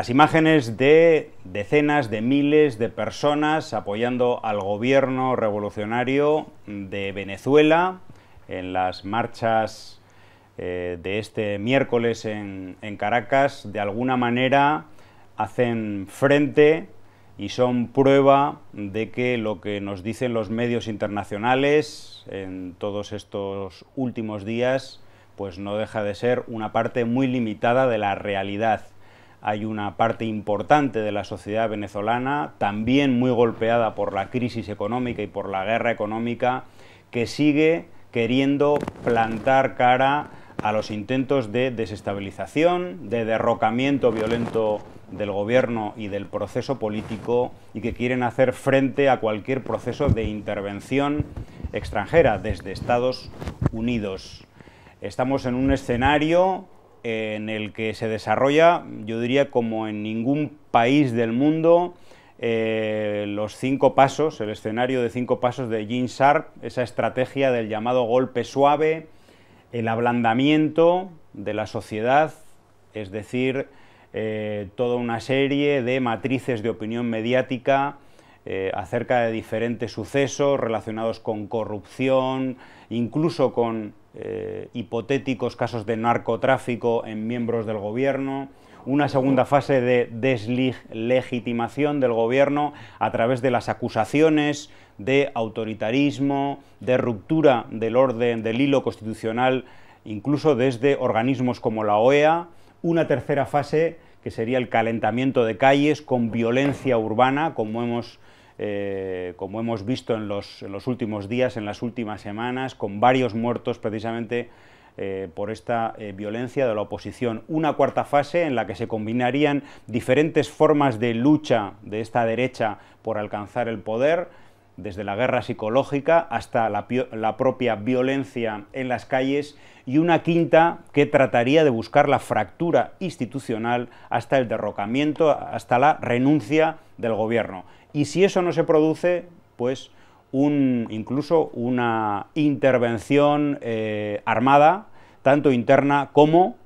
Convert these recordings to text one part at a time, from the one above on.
Las imágenes de decenas de miles de personas apoyando al gobierno revolucionario de Venezuela en las marchas eh, de este miércoles en, en, Caracas, de alguna manera hacen frente y son prueba de que lo que nos dicen los medios internacionales en todos estos últimos días, pues no deja de ser una parte muy limitada de la realidad hay una parte importante de la sociedad venezolana, también muy golpeada por la crisis económica y por la guerra económica, que sigue queriendo plantar cara a los intentos de desestabilización, de derrocamiento violento del gobierno y del proceso político y que quieren hacer frente a cualquier proceso de intervención extranjera desde Estados Unidos. Estamos en un escenario en el que se desarrolla, yo diría, como en ningún país del mundo, eh, los cinco pasos, el escenario de cinco pasos de Jean Sharp, esa estrategia del llamado golpe suave, el ablandamiento de la sociedad, es decir, eh, toda una serie de matrices de opinión mediática, eh, acerca de diferentes sucesos relacionados con corrupción, incluso con eh, hipotéticos casos de narcotráfico en miembros del gobierno, una segunda fase de deslegitimación del gobierno a través de las acusaciones de autoritarismo, de ruptura del orden, del hilo constitucional, incluso desde organismos como la OEA, una tercera fase que sería el calentamiento de calles con violencia urbana, como hemos eh, como hemos visto en los, últimos días, en las últimas semanas, con varios muertos precisamente eh, por esta eh, violencia de la oposición. Una cuarta fase en la que se combinarían diferentes formas de lucha de esta derecha por alcanzar el poder, desde la guerra psicológica hasta la, propia violencia en las calles, y una quinta que trataría de buscar la fractura institucional hasta el derrocamiento, hasta la renuncia del gobierno. Y si eso no se produce, pues un, incluso una intervención eh, armada, tanto interna como,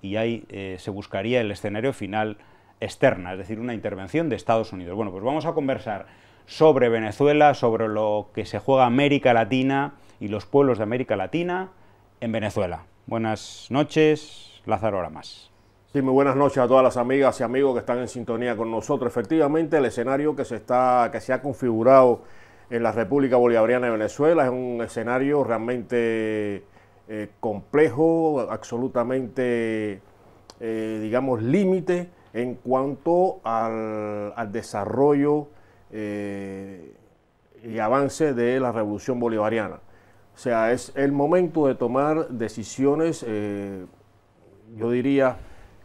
y ahí eh, se buscaría el escenario final, externa, es decir, una intervención de Estados Unidos. Bueno, pues vamos a conversar sobre Venezuela, sobre lo que se juega América Latina y los pueblos de América Latina en Venezuela. Buenas noches, Lázaro más. Sí, muy buenas noches a todas las amigas y amigos que están en sintonía con nosotros. Efectivamente, el escenario que se, está, que se ha configurado en la República Bolivariana de Venezuela es un escenario realmente eh, complejo, absolutamente, eh, digamos, límite en cuanto al, desarrollo eh, y avance de la revolución bolivariana. O sea, es el momento de tomar decisiones, eh, yo diría,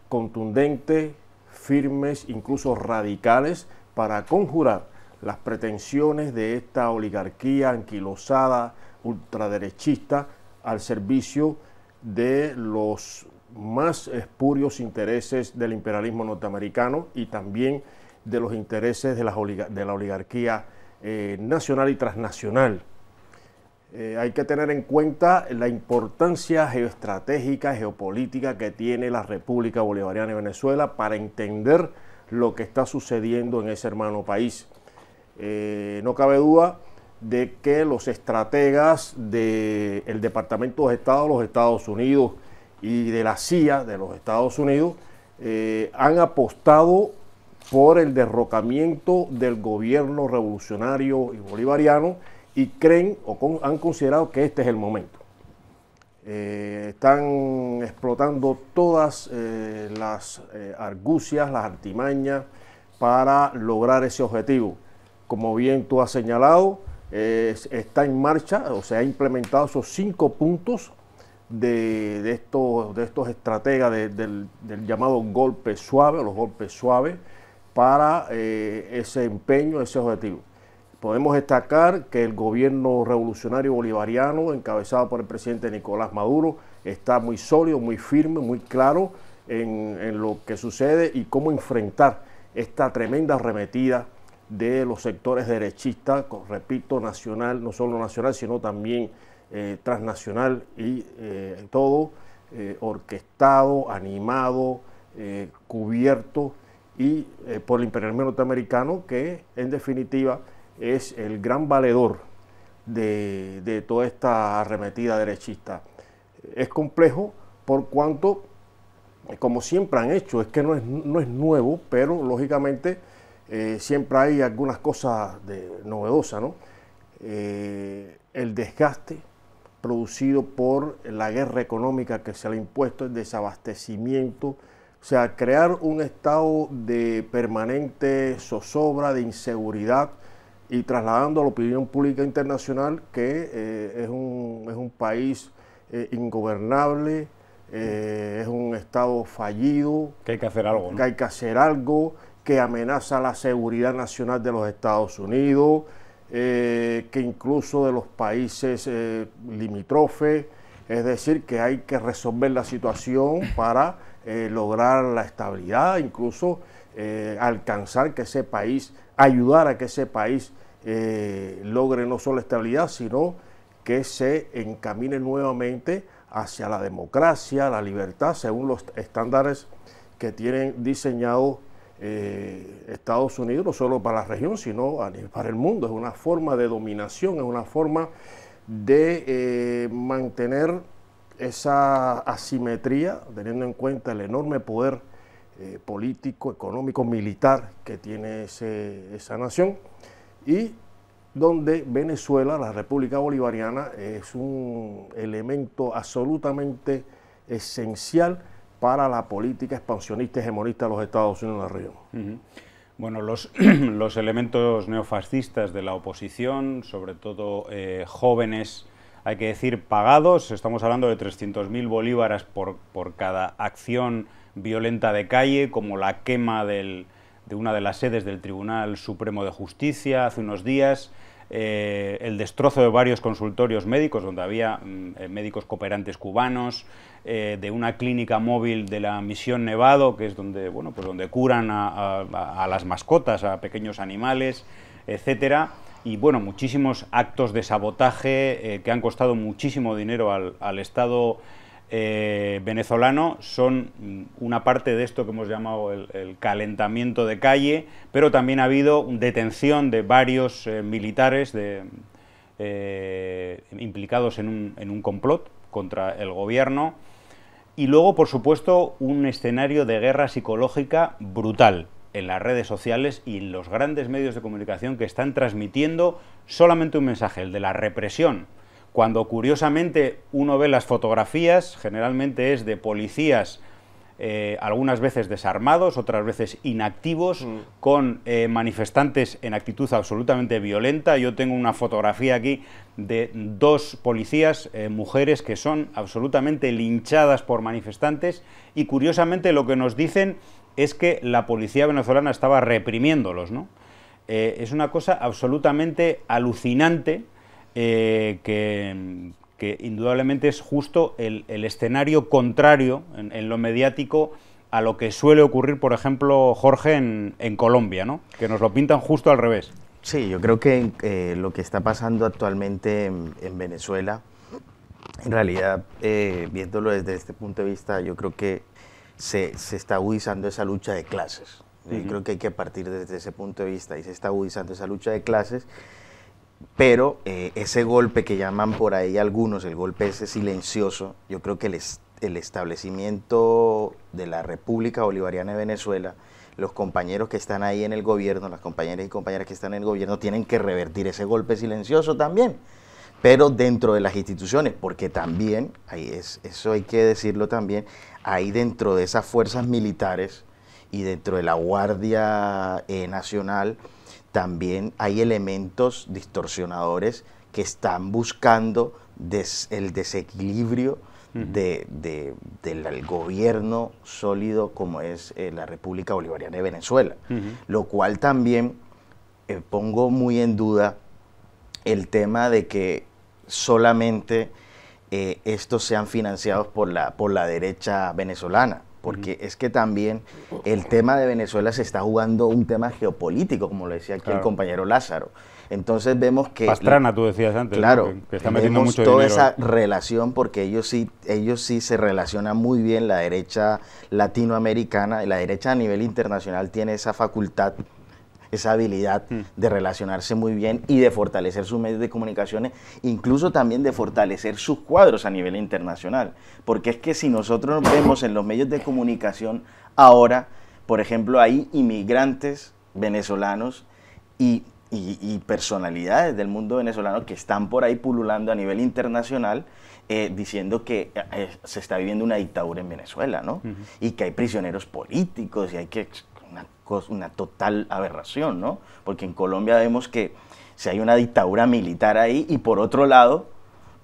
contundentes, firmes, incluso radicales, para conjurar las pretensiones de esta oligarquía anquilosada, ultraderechista, al servicio de los más espurios intereses del imperialismo norteamericano y también de los intereses de, de la oligarquía eh, nacional y transnacional. Eh, hay que tener en cuenta la importancia geoestratégica, geopolítica que tiene la República Bolivariana de Venezuela para entender lo que está sucediendo en ese hermano país. Eh, no cabe duda de que los estrategas del Departamento de Estado de los Estados Unidos, y de la CIA de los Estados Unidos eh, han apostado por el derrocamiento del gobierno revolucionario y bolivariano y creen o han considerado que este es el momento. Eh, están explotando todas eh, las argucias, las artimañas para lograr ese objetivo. Como bien tú has señalado, está en marcha o se ha implementado esos cinco puntos de, estos, de estos estrategas del, llamado golpe suave o los golpes suaves para eh, ese empeño, ese objetivo. Podemos destacar que el gobierno revolucionario bolivariano, encabezado por el presidente Nicolás Maduro, está muy sólido, muy firme, muy claro en, en lo que sucede y cómo enfrentar esta tremenda arremetida de los sectores derechistas, repito, nacional, no solo nacional, sino también eh, transnacional y eh, todo eh, orquestado, animado, cubierto y por el imperio norteamericano que en definitiva es el gran valedor de, toda esta arremetida derechista. Es complejo por cuanto, como siempre han hecho, es que no es, no es nuevo, pero lógicamente siempre hay algunas cosas de, novedosas, ¿no? el desgaste, producido por la guerra económica que se le ha impuesto, el desabastecimiento, o sea, crear un estado de permanente zozobra, de inseguridad y trasladando a la opinión pública internacional que eh, es, un, país eh, ingobernable, eh, es un estado fallido. Que hay que hacer algo. Que hay que hacer algo, que amenaza la seguridad nacional de los Estados Unidos. Eh, que incluso de los países eh, limítrofes, es decir, que hay que resolver la situación para eh, lograr la estabilidad, incluso eh, alcanzar que ese país, ayudar a que ese país logre no solo estabilidad, sino que se encamine nuevamente hacia la democracia, la libertad, según los estándares que tienen diseñado. Eh, Estados Unidos, no solo para la región, sino para el mundo. Es una forma de dominación, es una forma de eh, mantener esa asimetría, teniendo en cuenta el enorme poder eh, político, económico, militar que tiene esa nación, y donde Venezuela, la República Bolivariana, es un elemento absolutamente esencial para la política expansionista hegemonista de los Estados Unidos en la región. Bueno, los, los, elementos neofascistas de la oposición, sobre todo eh, jóvenes, hay que decir, pagados, estamos hablando de 300.000 bolívares por, por cada acción violenta de calle, como la quema de una de las sedes del Tribunal Supremo de Justicia hace unos días. Eh, el destrozo de varios consultorios médicos, donde había mm, eh, médicos cooperantes cubanos, eh, de una clínica móvil de la Misión Nevado, que es donde, bueno, pues donde curan a, las mascotas, a pequeños animales, etcétera y bueno, muchísimos actos de sabotaje que han costado muchísimo dinero al, al Estado eh, venezolano son mm, una parte de esto que hemos llamado el, calentamiento de calle, pero también ha habido detención de varios eh, militares eh, implicados en un, en un, complot contra el gobierno. Y luego, por supuesto, un escenario de guerra psicológica brutal en las redes sociales y en los grandes medios de comunicación que están transmitiendo solamente un mensaje, el de la represión cuando curiosamente uno ve las fotografías, generalmente es de policías eh, algunas veces desarmados, otras veces inactivos, mm. con eh, manifestantes en actitud absolutamente violenta. Yo tengo una fotografía aquí de dos policías, eh, mujeres, que son absolutamente linchadas por manifestantes y curiosamente lo que nos dicen es que la policía venezolana estaba reprimiéndolos. ¿no? es una cosa absolutamente alucinante eh, que, indudablemente es justo el, escenario contrario en, lo mediático a lo que suele ocurrir, por ejemplo, Jorge en, Colombia, ¿no? que nos lo pintan justo al revés. Sí, yo creo que eh, lo que está pasando actualmente en, Venezuela, en realidad, eh, viéndolo desde este punto de vista, yo creo que se, está agudizando esa lucha de clases. Yo creo que hay que partir desde ese punto de vista y se está agudizando esa lucha de clases pero eh, ese golpe que llaman por ahí algunos, el golpe ese silencioso, yo creo que el, establecimiento de la República Bolivariana de Venezuela, los compañeros que están ahí en el gobierno, las compañeras y compañeras que están en el gobierno, tienen que revertir ese golpe silencioso también, pero dentro de las instituciones, porque también, ahí es, eso hay que decirlo también, ahí dentro de esas fuerzas militares y dentro de la Guardia eh, Nacional, también hay elementos distorsionadores que están buscando el desequilibrio del gobierno sólido como es eh, la República Bolivariana de Venezuela, lo cual también eh, pongo muy en duda el tema de que solamente eh, estos sean financiados por la, por la derecha venezolana porque es que también el tema de Venezuela se está jugando un tema geopolítico, como lo decía aquí el compañero Lázaro. Entonces vemos que... Pastrana, tú decías antes. que está metiendo mucho toda esa relación porque ellos sí, ellos sí se relacionan muy bien, la derecha latinoamericana, y la derecha a nivel internacional tiene esa facultad esa habilidad mm. de relacionarse muy bien y de fortalecer sus medios de comunicaciones, incluso también de fortalecer sus cuadros a nivel internacional. Porque es que si nosotros vemos en los medios de comunicación ahora, por ejemplo, hay inmigrantes venezolanos y, personalidades del mundo venezolano que están por ahí pululando a nivel internacional, eh, diciendo que eh, eh, se está viviendo una dictadura en Venezuela, ¿no? Y que hay prisioneros políticos y hay que una, total aberración, ¿no? Porque en Colombia vemos que si hay una dictadura militar ahí y por otro lado,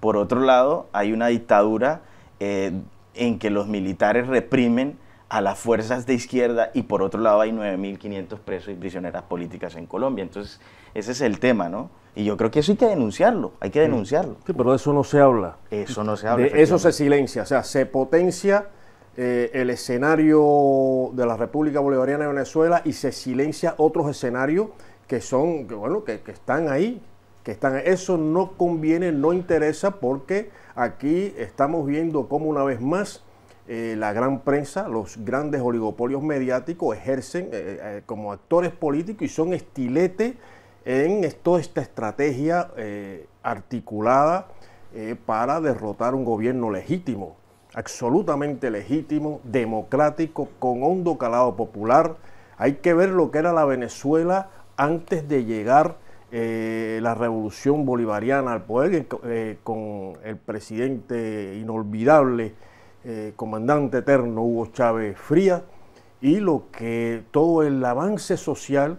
por otro lado hay una dictadura eh, en que los militares reprimen a las fuerzas de izquierda y por otro lado hay 9.500 presos y prisioneras políticas en Colombia. Entonces, ese es el tema, ¿no? Y yo creo que eso hay que denunciarlo, hay que denunciarlo. Sí, pero de eso no se habla. Eso no se habla. eso se silencia, o sea, se potencia eh, el escenario de la República Bolivariana de Venezuela y se silencia otros escenarios que son, bueno, que, están ahí, que están, eso no conviene, no interesa porque aquí estamos viendo cómo una vez más eh, la gran prensa, los grandes oligopolios mediáticos ejercen eh, como actores políticos y son estilete en toda esta estrategia articulada para derrotar un gobierno legítimo absolutamente legítimo, democrático, con hondo calado popular. Hay que ver lo que era la Venezuela antes de llegar eh, la revolución bolivariana al poder eh, eh, con el presidente inolvidable, comandante eterno Hugo Chávez Frías, y lo que todo el avance social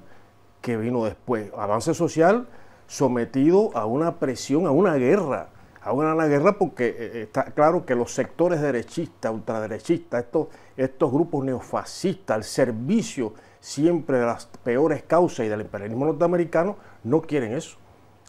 que vino después, avance social sometido a una presión, a una guerra a una la guerra porque eh, eh, está claro que los sectores derechistas, ultraderechistas, estos, estos grupos neofascistas, al servicio siempre de las peores causas y del imperialismo norteamericano, no quieren eso.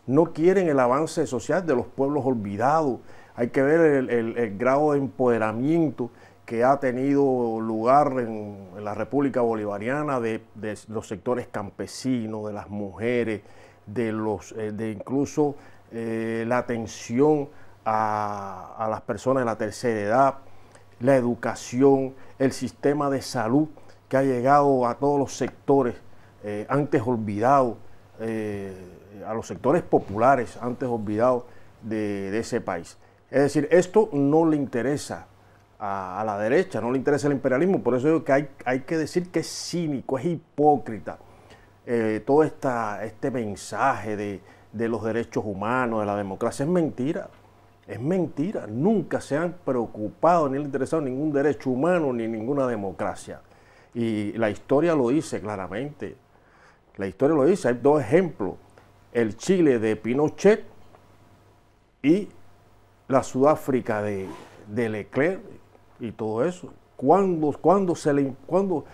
No quieren el avance social de los pueblos olvidados. Hay que ver el, grado de empoderamiento que ha tenido lugar en, la República Bolivariana de, los sectores campesinos, de las mujeres, de los, eh, de incluso eh, la atención a, las personas de la tercera edad, la educación, el sistema de salud que ha llegado a todos los sectores eh, antes olvidados, eh, a los sectores populares antes olvidados de, ese país. Es decir, esto no le interesa a, la derecha, no le interesa el imperialismo, por eso que hay, que decir que es cínico, es hipócrita todo esta, este mensaje de, de los derechos humanos, de la democracia. Es mentira. Es mentira. Nunca se han preocupado ni han interesado ningún derecho humano ni ninguna democracia. Y la historia lo dice claramente. La historia lo dice. Hay dos ejemplos. El Chile de Pinochet y la Sudáfrica de, de Leclerc y todo eso. ¿Cuándo, cuando se le... cuando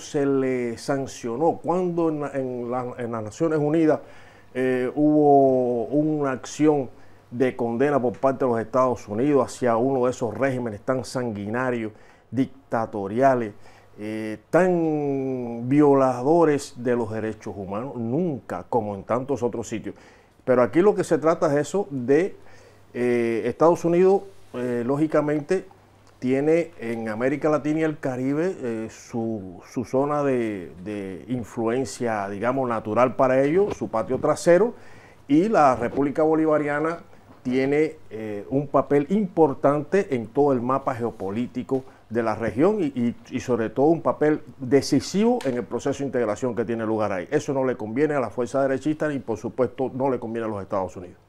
se le sancionó, cuando en las Naciones Unidas eh, hubo una acción de condena por parte de los Estados Unidos hacia uno de esos regímenes tan sanguinarios, dictatoriales, eh, tan violadores de los derechos humanos, nunca, como en tantos otros sitios. Pero aquí lo que se trata es eso de eh, Estados Unidos, lógicamente, tiene en América Latina y el Caribe eh, su, zona de, de, influencia, digamos, natural para ellos, su patio trasero, y la República Bolivariana tiene eh, un papel importante en todo el mapa geopolítico de la región y, y, sobre todo un papel decisivo en el proceso de integración que tiene lugar ahí. Eso no le conviene a la fuerza derechista y por supuesto no le conviene a los Estados Unidos.